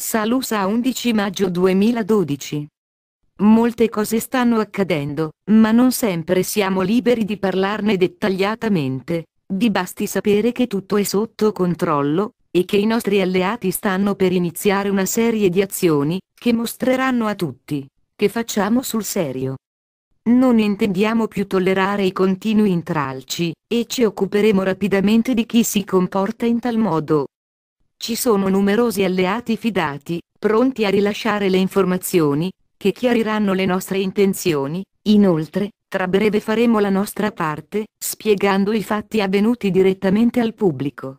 Salusa 11 maggio 2012. Molte cose stanno accadendo, ma non sempre siamo liberi di parlarne dettagliatamente. Di basti sapere che tutto è sotto controllo, e che i nostri alleati stanno per iniziare una serie di azioni, che mostreranno a tutti, che facciamo sul serio. Non intendiamo più tollerare i continui intralci, e ci occuperemo rapidamente di chi si comporta in tal modo, ci sono numerosi alleati fidati, pronti a rilasciare le informazioni, che chiariranno le nostre intenzioni, inoltre, tra breve faremo la nostra parte, spiegando i fatti avvenuti direttamente al pubblico.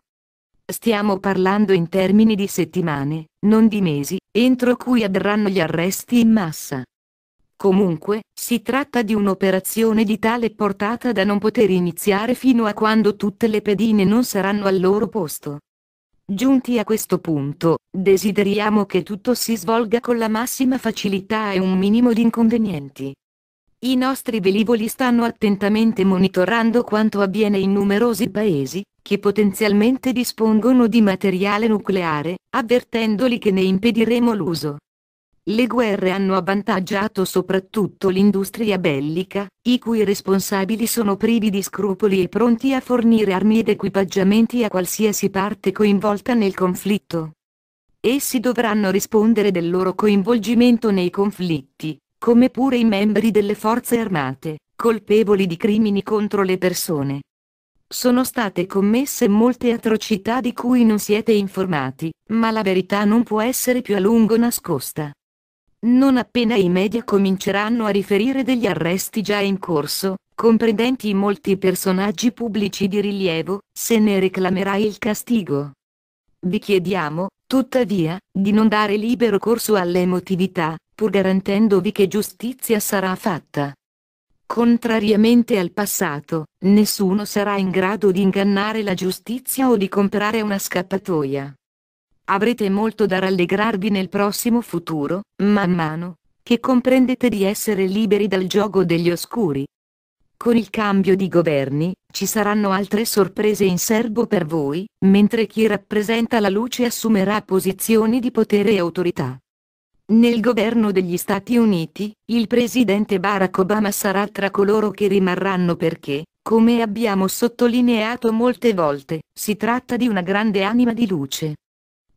Stiamo parlando in termini di settimane, non di mesi, entro cui avverranno gli arresti in massa. Comunque, si tratta di un'operazione di tale portata da non poter iniziare fino a quando tutte le pedine non saranno al loro posto. Giunti a questo punto, desideriamo che tutto si svolga con la massima facilità e un minimo di inconvenienti. I nostri velivoli stanno attentamente monitorando quanto avviene in numerosi paesi, che potenzialmente dispongono di materiale nucleare, avvertendoli che ne impediremo l'uso. Le guerre hanno avvantaggiato soprattutto l'industria bellica, i cui responsabili sono privi di scrupoli e pronti a fornire armi ed equipaggiamenti a qualsiasi parte coinvolta nel conflitto. Essi dovranno rispondere del loro coinvolgimento nei conflitti, come pure i membri delle forze armate, colpevoli di crimini contro le persone. Sono state commesse molte atrocità di cui non siete informati, ma la verità non può essere più a lungo nascosta. Non appena i media cominceranno a riferire degli arresti già in corso, comprendenti molti personaggi pubblici di rilievo, se ne reclamerà il castigo. Vi chiediamo, tuttavia, di non dare libero corso all'emotività, pur garantendovi che giustizia sarà fatta. Contrariamente al passato, nessuno sarà in grado di ingannare la giustizia o di comprare una scappatoia. Avrete molto da rallegrarvi nel prossimo futuro, man mano che comprendete di essere liberi dal gioco degli oscuri. Con il cambio di governi, ci saranno altre sorprese in serbo per voi, mentre chi rappresenta la luce assumerà posizioni di potere e autorità. Nel governo degli Stati Uniti, il presidente Barack Obama sarà tra coloro che rimarranno perché, come abbiamo sottolineato molte volte, si tratta di una grande anima di luce.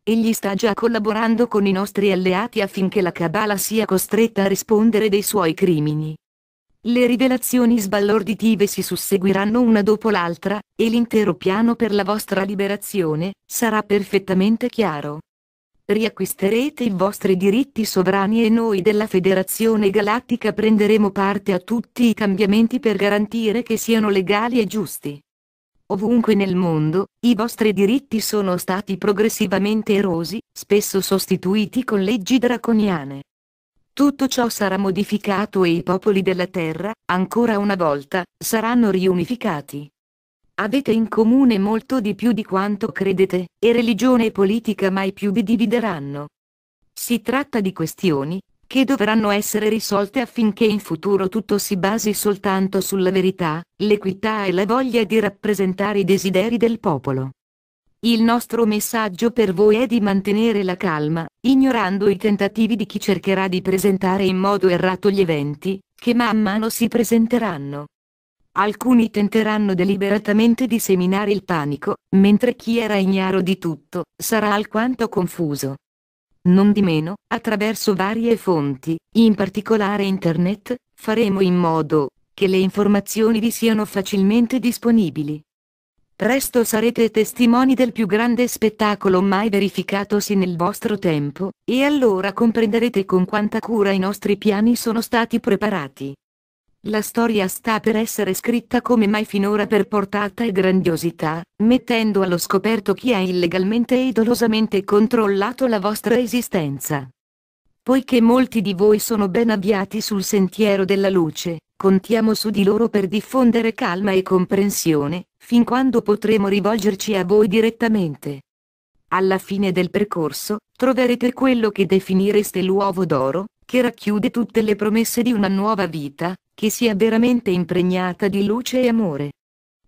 Egli sta già collaborando con i nostri alleati affinché la Cabala sia costretta a rispondere dei suoi crimini. Le rivelazioni sballorditive si susseguiranno una dopo l'altra, e l'intero piano per la vostra liberazione sarà perfettamente chiaro. Riacquisterete i vostri diritti sovrani e noi della Federazione Galattica prenderemo parte a tutti i cambiamenti per garantire che siano legali e giusti. Ovunque nel mondo, i vostri diritti sono stati progressivamente erosi, spesso sostituiti con leggi draconiane. Tutto ciò sarà modificato e i popoli della terra, ancora una volta, saranno riunificati. Avete in comune molto di più di quanto credete, e religione e politica mai più vi divideranno. Si tratta di questioni, che dovranno essere risolte affinché in futuro tutto si basi soltanto sulla verità, l'equità e la voglia di rappresentare i desideri del popolo. Il nostro messaggio per voi è di mantenere la calma, ignorando i tentativi di chi cercherà di presentare in modo errato gli eventi, che man mano si presenteranno. Alcuni tenteranno deliberatamente di seminare il panico, mentre chi era ignaro di tutto, sarà alquanto confuso. Nondimeno, attraverso varie fonti, in particolare internet, faremo in modo che le informazioni vi siano facilmente disponibili. Presto sarete testimoni del più grande spettacolo mai verificatosi nel vostro tempo, e allora comprenderete con quanta cura i nostri piani sono stati preparati. La storia sta per essere scritta come mai finora per portata e grandiosità, mettendo allo scoperto chi ha illegalmente e dolosamente controllato la vostra esistenza. Poiché molti di voi sono ben avviati sul sentiero della luce, contiamo su di loro per diffondere calma e comprensione, fin quando potremo rivolgerci a voi direttamente. Alla fine del percorso, troverete quello che definireste l'uovo d'oro, che racchiude tutte le promesse di una nuova vita, che sia veramente impregnata di luce e amore.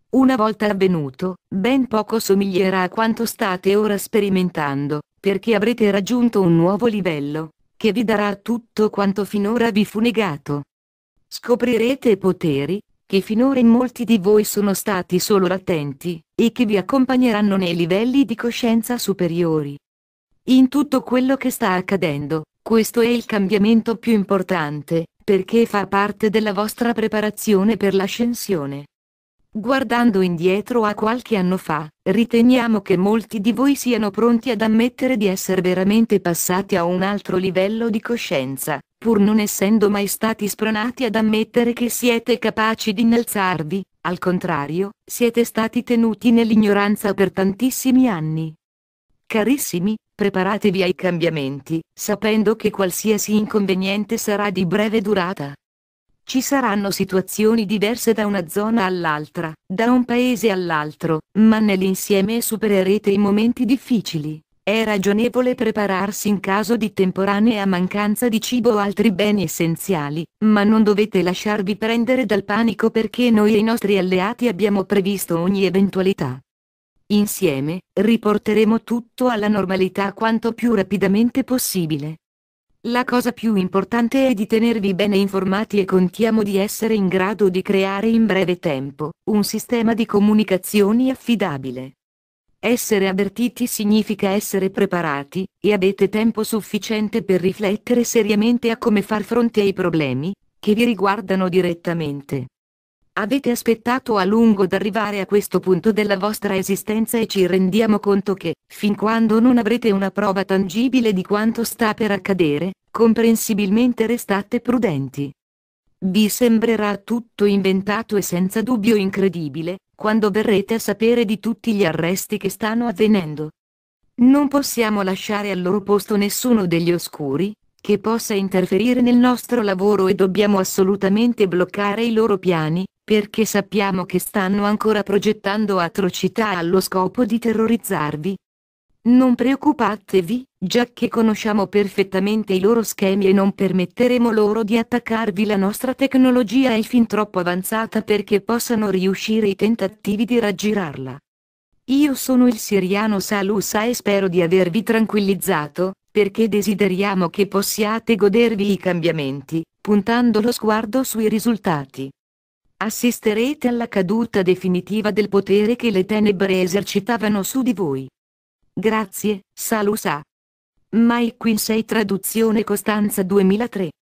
Una volta avvenuto, ben poco somiglierà a quanto state ora sperimentando, perché avrete raggiunto un nuovo livello, che vi darà tutto quanto finora vi fu negato. Scoprirete poteri, che finora in molti di voi sono stati solo latenti, e che vi accompagneranno nei livelli di coscienza superiori. In tutto quello che sta accadendo, questo è il cambiamento più importante, perché fa parte della vostra preparazione per l'ascensione. Guardando indietro a qualche anno fa, riteniamo che molti di voi siano pronti ad ammettere di essere veramente passati a un altro livello di coscienza, pur non essendo mai stati spronati ad ammettere che siete capaci di innalzarvi, al contrario, siete stati tenuti nell'ignoranza per tantissimi anni. Carissimi, Preparatevi ai cambiamenti, sapendo che qualsiasi inconveniente sarà di breve durata. Ci saranno situazioni diverse da una zona all'altra, da un paese all'altro, ma nell'insieme supererete i momenti difficili. È ragionevole prepararsi in caso di temporanea mancanza di cibo o altri beni essenziali, ma non dovete lasciarvi prendere dal panico perché noi e i nostri alleati abbiamo previsto ogni eventualità. Insieme, riporteremo tutto alla normalità quanto più rapidamente possibile. La cosa più importante è di tenervi bene informati e contiamo di essere in grado di creare in breve tempo un sistema di comunicazioni affidabile. Essere avvertiti significa essere preparati, e avete tempo sufficiente per riflettere seriamente a come far fronte ai problemi, che vi riguardano direttamente. Avete aspettato a lungo d'arrivare a questo punto della vostra esistenza e ci rendiamo conto che, fin quando non avrete una prova tangibile di quanto sta per accadere, comprensibilmente restate prudenti. Vi sembrerà tutto inventato e senza dubbio incredibile, quando verrete a sapere di tutti gli arresti che stanno avvenendo. Non possiamo lasciare al loro posto nessuno degli oscuri, che possa interferire nel nostro lavoro e dobbiamo assolutamente bloccare i loro piani, perché sappiamo che stanno ancora progettando atrocità allo scopo di terrorizzarvi. Non preoccupatevi, già che conosciamo perfettamente i loro schemi e non permetteremo loro di attaccarvi la nostra tecnologia è fin troppo avanzata perché possano riuscire i tentativi di raggirarla. Io sono il siriano Salusa e spero di avervi tranquillizzato, perché desideriamo che possiate godervi i cambiamenti, puntando lo sguardo sui risultati assisterete alla caduta definitiva del potere che le tenebre esercitavano su di voi. Grazie, Salusa. Mike Quinsey Traduzione Costanza 2003